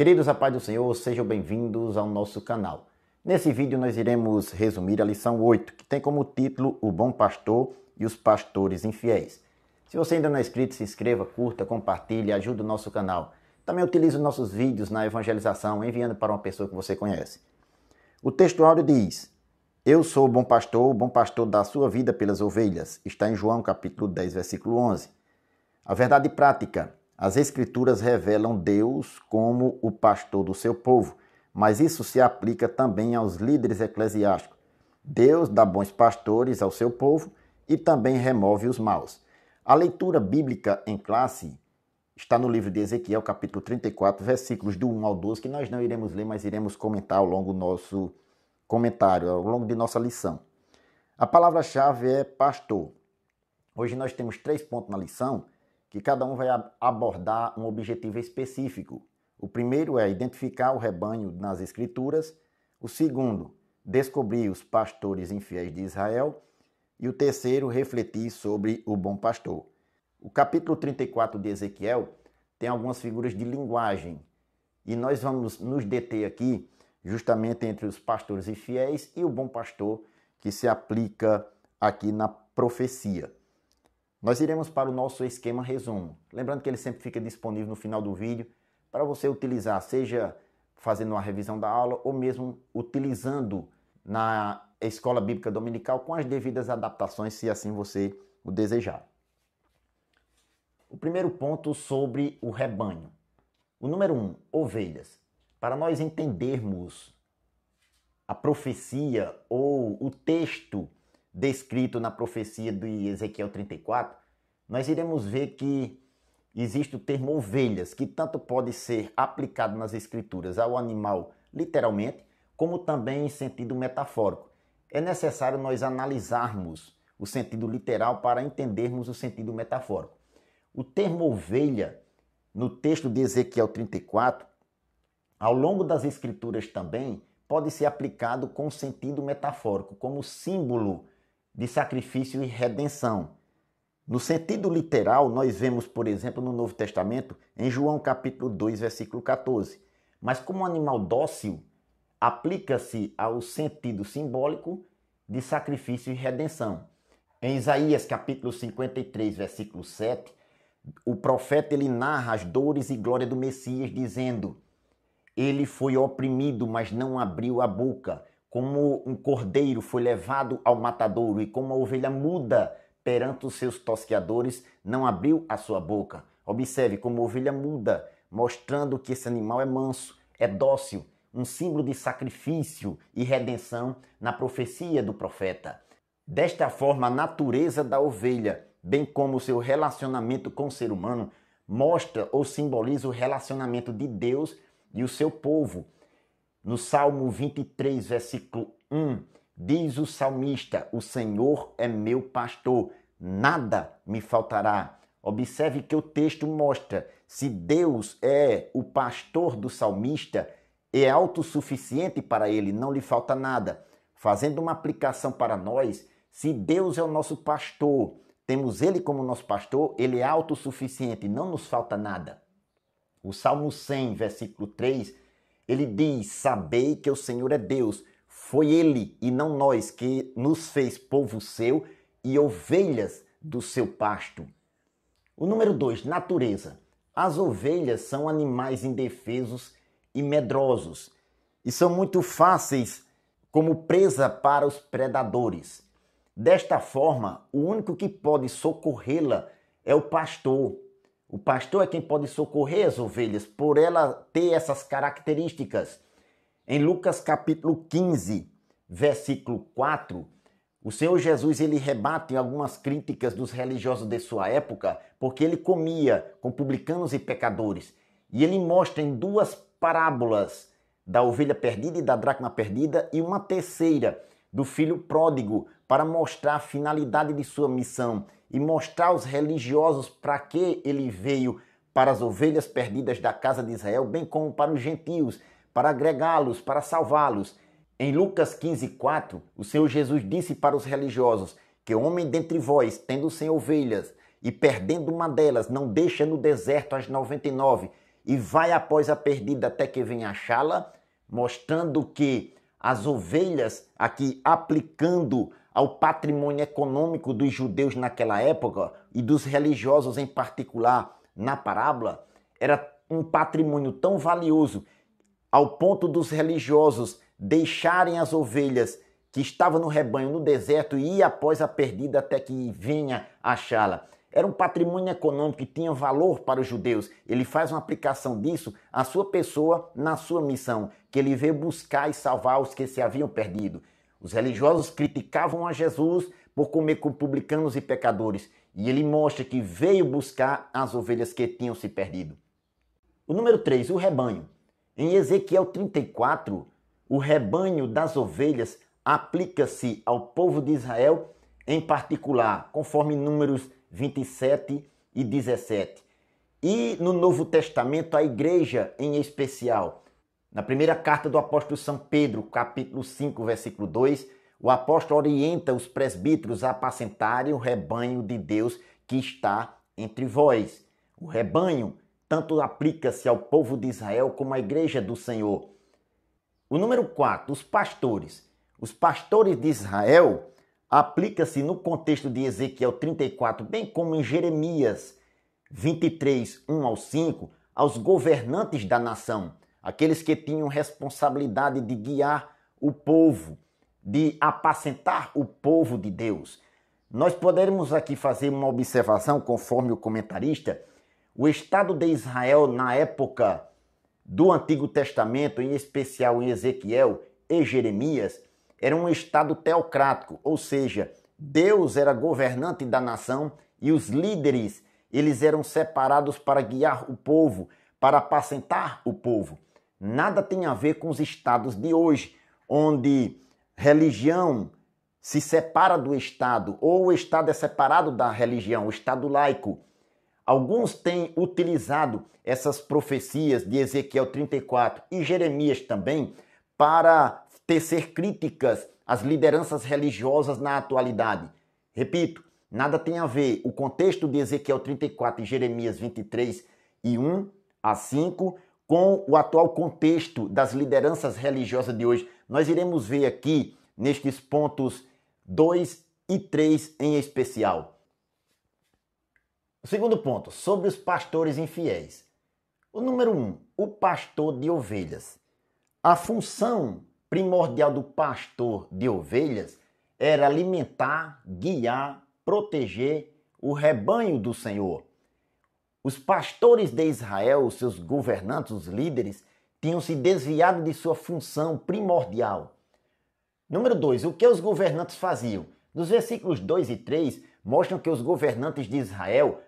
Queridos a paz do Senhor, sejam bem-vindos ao nosso canal. Nesse vídeo nós iremos resumir a lição 8, que tem como título O Bom Pastor e os Pastores Infiéis. Se você ainda não é inscrito, se inscreva, curta, compartilhe, ajude o nosso canal. Também utilize os nossos vídeos na evangelização, enviando para uma pessoa que você conhece. O texto diz: Eu sou o bom pastor, o bom pastor da sua vida pelas ovelhas. Está em João capítulo 10, versículo 11. A verdade prática as Escrituras revelam Deus como o pastor do seu povo, mas isso se aplica também aos líderes eclesiásticos. Deus dá bons pastores ao seu povo e também remove os maus. A leitura bíblica em classe está no livro de Ezequiel, capítulo 34, versículos do 1 ao 12, que nós não iremos ler, mas iremos comentar ao longo do nosso comentário, ao longo de nossa lição. A palavra-chave é pastor. Hoje nós temos três pontos na lição que cada um vai abordar um objetivo específico. O primeiro é identificar o rebanho nas Escrituras, o segundo, descobrir os pastores infiéis de Israel, e o terceiro, refletir sobre o bom pastor. O capítulo 34 de Ezequiel tem algumas figuras de linguagem e nós vamos nos deter aqui justamente entre os pastores infiéis e o bom pastor que se aplica aqui na profecia. Nós iremos para o nosso esquema resumo. Lembrando que ele sempre fica disponível no final do vídeo para você utilizar, seja fazendo uma revisão da aula ou mesmo utilizando na escola bíblica dominical com as devidas adaptações, se assim você o desejar. O primeiro ponto sobre o rebanho. O número um, ovelhas. Para nós entendermos a profecia ou o texto descrito na profecia de Ezequiel 34, nós iremos ver que existe o termo ovelhas, que tanto pode ser aplicado nas escrituras ao animal literalmente, como também em sentido metafórico. É necessário nós analisarmos o sentido literal para entendermos o sentido metafórico. O termo ovelha, no texto de Ezequiel 34, ao longo das escrituras também, pode ser aplicado com sentido metafórico, como símbolo de sacrifício e redenção. No sentido literal, nós vemos, por exemplo, no Novo Testamento, em João capítulo 2, versículo 14. Mas como animal dócil, aplica-se ao sentido simbólico de sacrifício e redenção. Em Isaías capítulo 53, versículo 7, o profeta ele narra as dores e glória do Messias dizendo: Ele foi oprimido, mas não abriu a boca como um cordeiro foi levado ao matadouro e como a ovelha muda perante os seus tosqueadores não abriu a sua boca. Observe como a ovelha muda, mostrando que esse animal é manso, é dócil, um símbolo de sacrifício e redenção na profecia do profeta. Desta forma, a natureza da ovelha, bem como o seu relacionamento com o ser humano, mostra ou simboliza o relacionamento de Deus e o seu povo no Salmo 23, versículo 1, diz o salmista: O Senhor é meu pastor, nada me faltará. Observe que o texto mostra: se Deus é o pastor do salmista, é autossuficiente para ele, não lhe falta nada. Fazendo uma aplicação para nós, se Deus é o nosso pastor, temos ele como nosso pastor, ele é autossuficiente, não nos falta nada. O Salmo 100, versículo 3, ele diz: Sabei que o Senhor é Deus. Foi Ele e não nós que nos fez povo seu e ovelhas do seu pasto. O número 2, natureza. As ovelhas são animais indefesos e medrosos e são muito fáceis como presa para os predadores. Desta forma, o único que pode socorrê-la é o pastor, o pastor é quem pode socorrer as ovelhas por ela ter essas características. Em Lucas capítulo 15, versículo 4, o Senhor Jesus ele rebate algumas críticas dos religiosos de sua época, porque ele comia com publicanos e pecadores. E ele mostra em duas parábolas da ovelha perdida e da dracma perdida e uma terceira do filho pródigo para mostrar a finalidade de sua missão e mostrar aos religiosos para que ele veio para as ovelhas perdidas da casa de Israel, bem como para os gentios, para agregá-los, para salvá-los. Em Lucas 15:4, o Senhor Jesus disse para os religiosos: que homem dentre vós, tendo sem ovelhas e perdendo uma delas, não deixa no deserto as noventa e nove e vai após a perdida até que venha achá-la, mostrando que as ovelhas, aqui aplicando ao patrimônio econômico dos judeus naquela época e dos religiosos em particular na parábola, era um patrimônio tão valioso ao ponto dos religiosos deixarem as ovelhas que estavam no rebanho no deserto e ir após a perdida até que venha achá-la. Era um patrimônio econômico que tinha valor para os judeus. Ele faz uma aplicação disso à sua pessoa na sua missão, que ele veio buscar e salvar os que se haviam perdido. Os religiosos criticavam a Jesus por comer com publicanos e pecadores, e ele mostra que veio buscar as ovelhas que tinham se perdido. O número 3, o rebanho. Em Ezequiel 34, o rebanho das ovelhas aplica-se ao povo de Israel em particular, conforme números 27 e 17. E no Novo Testamento, a igreja em especial. Na primeira carta do apóstolo São Pedro, capítulo 5, versículo 2, o apóstolo orienta os presbíteros a apacentarem o rebanho de Deus que está entre vós. O rebanho tanto aplica-se ao povo de Israel como à igreja do Senhor. O número 4, os pastores. Os pastores de Israel aplica-se no contexto de Ezequiel 34, bem como em Jeremias 23, 1 ao 5, aos governantes da nação aqueles que tinham responsabilidade de guiar o povo, de apacentar o povo de Deus. Nós poderemos aqui fazer uma observação, conforme o comentarista, o Estado de Israel na época do Antigo Testamento, em especial em Ezequiel e Jeremias, era um Estado teocrático, ou seja, Deus era governante da nação e os líderes, eles eram separados para guiar o povo, para apacentar o povo nada tem a ver com os estados de hoje, onde religião se separa do Estado ou o Estado é separado da religião, o Estado laico. Alguns têm utilizado essas profecias de Ezequiel 34 e Jeremias também para tecer críticas às lideranças religiosas na atualidade. Repito, nada tem a ver o contexto de Ezequiel 34 e Jeremias 23 e 1 a 5 com o atual contexto das lideranças religiosas de hoje. Nós iremos ver aqui nestes pontos 2 e 3 em especial. O segundo ponto, sobre os pastores infiéis. O número 1, um, o pastor de ovelhas. A função primordial do pastor de ovelhas era alimentar, guiar, proteger o rebanho do Senhor. Os pastores de Israel, seus governantes, os líderes, tinham se desviado de sua função primordial. Número 2. O que os governantes faziam? Nos versículos 2 e 3 mostram que os governantes de Israel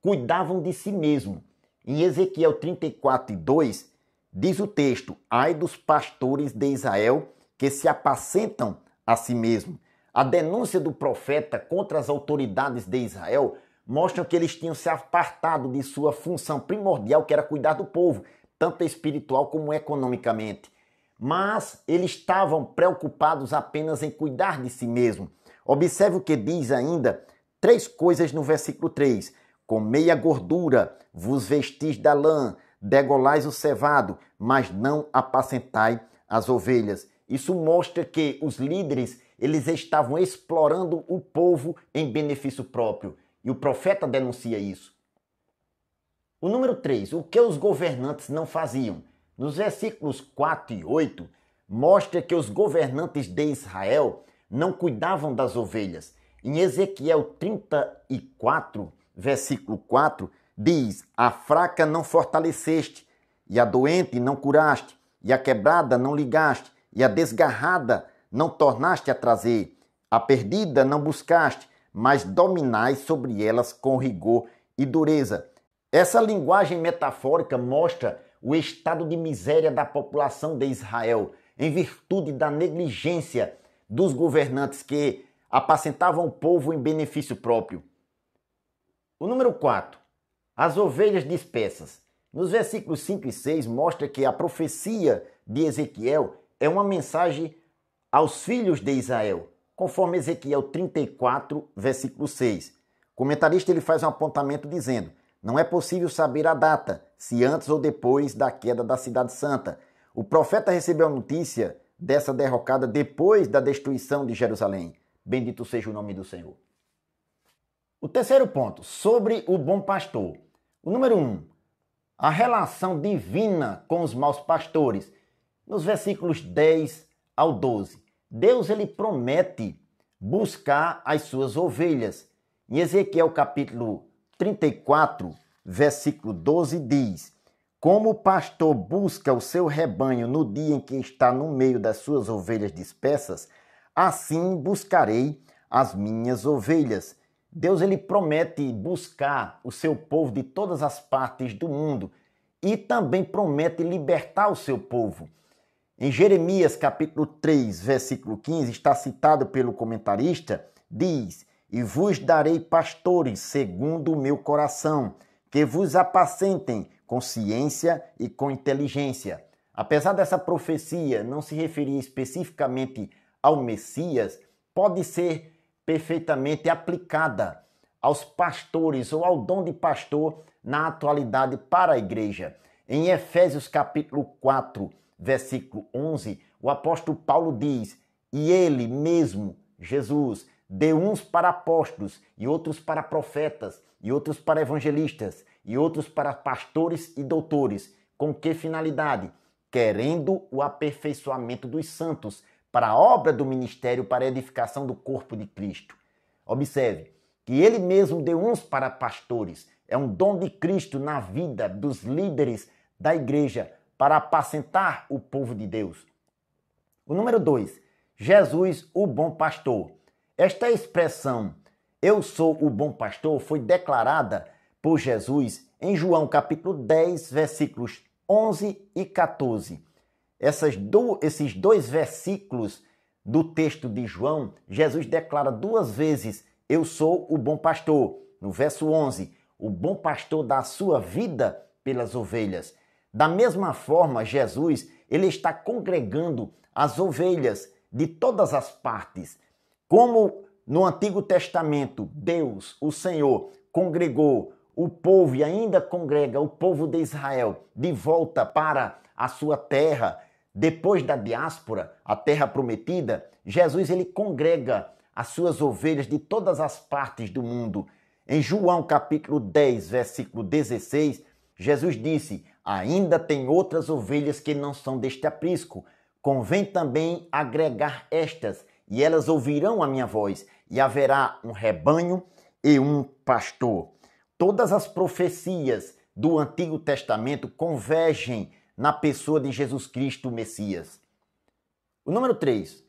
cuidavam de si mesmos. Em Ezequiel 34 e 2 diz o texto: Ai dos pastores de Israel que se apacentam a si mesmos. A denúncia do profeta contra as autoridades de Israel mostram que eles tinham se apartado de sua função primordial, que era cuidar do povo, tanto espiritual como economicamente. Mas eles estavam preocupados apenas em cuidar de si mesmo. Observe o que diz ainda três coisas no versículo 3. Comei a gordura, vos vestis da lã, degolais o cevado, mas não apacentai as ovelhas. Isso mostra que os líderes, eles estavam explorando o povo em benefício próprio. E o profeta denuncia isso. O número 3, o que os governantes não faziam? Nos versículos 4 e 8, mostra que os governantes de Israel não cuidavam das ovelhas. Em Ezequiel 34, versículo 4, diz: A fraca não fortaleceste, e a doente não curaste, e a quebrada não ligaste, e a desgarrada não tornaste a trazer, a perdida não buscaste, mas dominais sobre elas com rigor e dureza. Essa linguagem metafórica mostra o estado de miséria da população de Israel em virtude da negligência dos governantes que apacentavam o povo em benefício próprio. O número 4, as ovelhas dispersas. Nos versículos 5 e 6 mostra que a profecia de Ezequiel é uma mensagem aos filhos de Israel, conforme Ezequiel 34, versículo 6. O comentarista ele faz um apontamento dizendo: Não é possível saber a data, se antes ou depois da queda da Cidade Santa. O profeta recebeu a notícia dessa derrocada depois da destruição de Jerusalém. Bendito seja o nome do Senhor. O terceiro ponto, sobre o bom pastor. O número 1, um, a relação divina com os maus pastores, nos versículos 10 ao 12. Deus ele promete buscar as suas ovelhas. Em Ezequiel capítulo 34, versículo 12 diz: Como o pastor busca o seu rebanho no dia em que está no meio das suas ovelhas dispersas, assim buscarei as minhas ovelhas. Deus ele promete buscar o seu povo de todas as partes do mundo e também promete libertar o seu povo. Em Jeremias capítulo 3, versículo 15, está citado pelo comentarista, diz: E vos darei pastores segundo o meu coração, que vos apacentem com ciência e com inteligência. Apesar dessa profecia não se referir especificamente ao Messias, pode ser perfeitamente aplicada aos pastores ou ao dom de pastor na atualidade para a igreja. Em Efésios capítulo 4, versículo 11, o apóstolo Paulo diz: E ele mesmo, Jesus, deu uns para apóstolos, e outros para profetas, e outros para evangelistas, e outros para pastores e doutores. Com que finalidade? Querendo o aperfeiçoamento dos santos para a obra do ministério, para a edificação do corpo de Cristo. Observe que ele mesmo deu uns para pastores, é um dom de Cristo na vida dos líderes da igreja para apacentar o povo de Deus. O número 2, Jesus, o bom pastor. Esta expressão, eu sou o bom pastor, foi declarada por Jesus em João capítulo 10, versículos 11 e 14. Do, esses dois versículos do texto de João, Jesus declara duas vezes: Eu sou o bom pastor. No verso 11, o bom pastor dá a sua vida pelas ovelhas. Da mesma forma, Jesus, ele está congregando as ovelhas de todas as partes. Como no Antigo Testamento, Deus, o Senhor, congregou o povo e ainda congrega o povo de Israel de volta para a sua terra, depois da diáspora, a terra prometida, Jesus ele congrega as suas ovelhas de todas as partes do mundo. Em João capítulo 10, versículo 16, Jesus disse: Ainda tem outras ovelhas que não são deste aprisco. Convém também agregar estas, e elas ouvirão a minha voz, e haverá um rebanho e um pastor. Todas as profecias do Antigo Testamento convergem na pessoa de Jesus Cristo, o Messias. O número 3,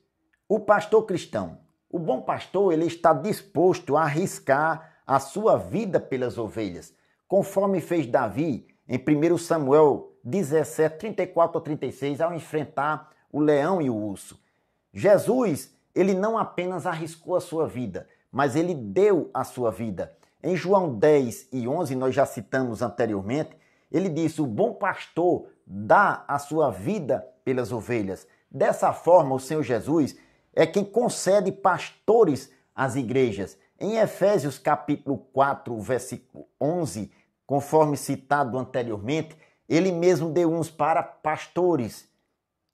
o pastor cristão. O bom pastor ele está disposto a arriscar a sua vida pelas ovelhas, conforme fez Davi em 1 Samuel 17, 34 a 36, ao enfrentar o leão e o urso. Jesus, ele não apenas arriscou a sua vida, mas ele deu a sua vida. Em João 10 e 11, nós já citamos anteriormente, ele disse: O bom pastor dá a sua vida pelas ovelhas. Dessa forma, o Senhor Jesus é quem concede pastores às igrejas. Em Efésios capítulo 4, versículo 11, Conforme citado anteriormente, ele mesmo deu uns para pastores,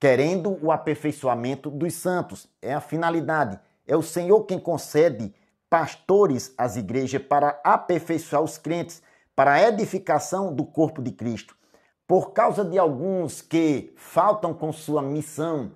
querendo o aperfeiçoamento dos santos. É a finalidade. É o Senhor quem concede pastores às igrejas para aperfeiçoar os crentes, para a edificação do corpo de Cristo. Por causa de alguns que faltam com sua missão,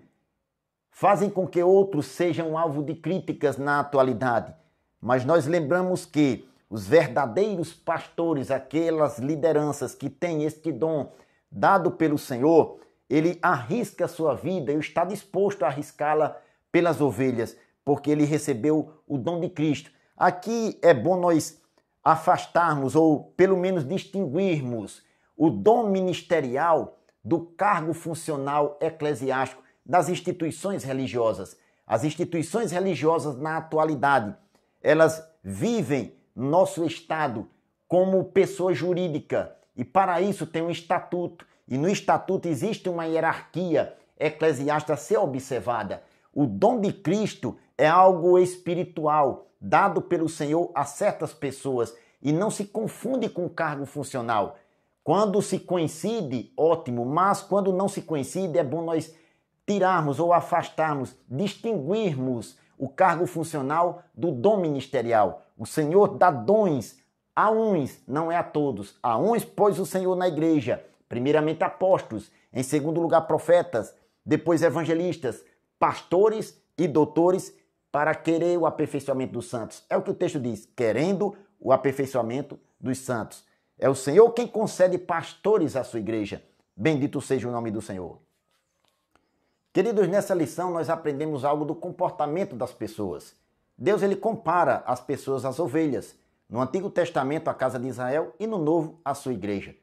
fazem com que outros sejam alvo de críticas na atualidade. Mas nós lembramos que os verdadeiros pastores, aquelas lideranças que têm este dom dado pelo Senhor, ele arrisca a sua vida e está disposto a arriscá-la pelas ovelhas, porque ele recebeu o dom de Cristo. Aqui é bom nós afastarmos ou pelo menos distinguirmos o dom ministerial do cargo funcional eclesiástico das instituições religiosas. As instituições religiosas na atualidade, elas vivem nosso Estado como pessoa jurídica. E para isso tem um estatuto. E no estatuto existe uma hierarquia eclesiástica a ser observada. O dom de Cristo é algo espiritual, dado pelo Senhor a certas pessoas e não se confunde com cargo funcional. Quando se coincide, ótimo, mas quando não se coincide, é bom nós tirarmos ou afastarmos, distinguirmos o cargo funcional do dom ministerial. O Senhor dá dons a uns, não é a todos. A uns pôs o Senhor na igreja, primeiramente apóstolos, em segundo lugar profetas, depois evangelistas, pastores e doutores para querer o aperfeiçoamento dos santos. É o que o texto diz, querendo o aperfeiçoamento dos santos. É o Senhor quem concede pastores à sua igreja. Bendito seja o nome do Senhor. Queridos, nessa lição nós aprendemos algo do comportamento das pessoas. Deus ele compara as pessoas às ovelhas, no Antigo Testamento a casa de Israel e no Novo a sua igreja.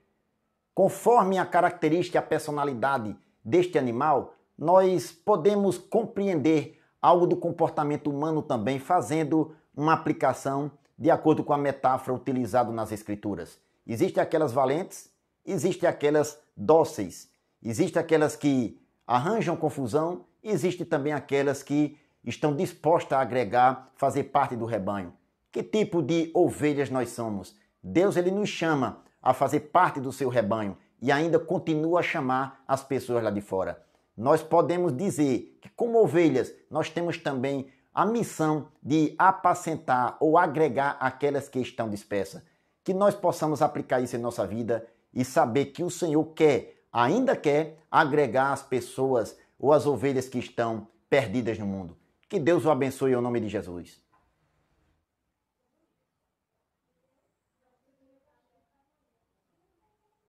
Conforme a característica e a personalidade deste animal, nós podemos compreender algo do comportamento humano também, fazendo uma aplicação de acordo com a metáfora utilizada nas escrituras. Existem aquelas valentes, existem aquelas dóceis, existem aquelas que arranjam confusão e existem também aquelas que estão dispostas a agregar, fazer parte do rebanho. Que tipo de ovelhas nós somos? Deus ele nos chama a fazer parte do seu rebanho e ainda continua a chamar as pessoas lá de fora. Nós podemos dizer que como ovelhas, nós temos também a missão de apacentar ou agregar aquelas que estão dispersas. Que nós possamos aplicar isso em nossa vida e saber que o Senhor quer ainda quer agregar as pessoas ou as ovelhas que estão perdidas no mundo. Que Deus o abençoe em nome de Jesus.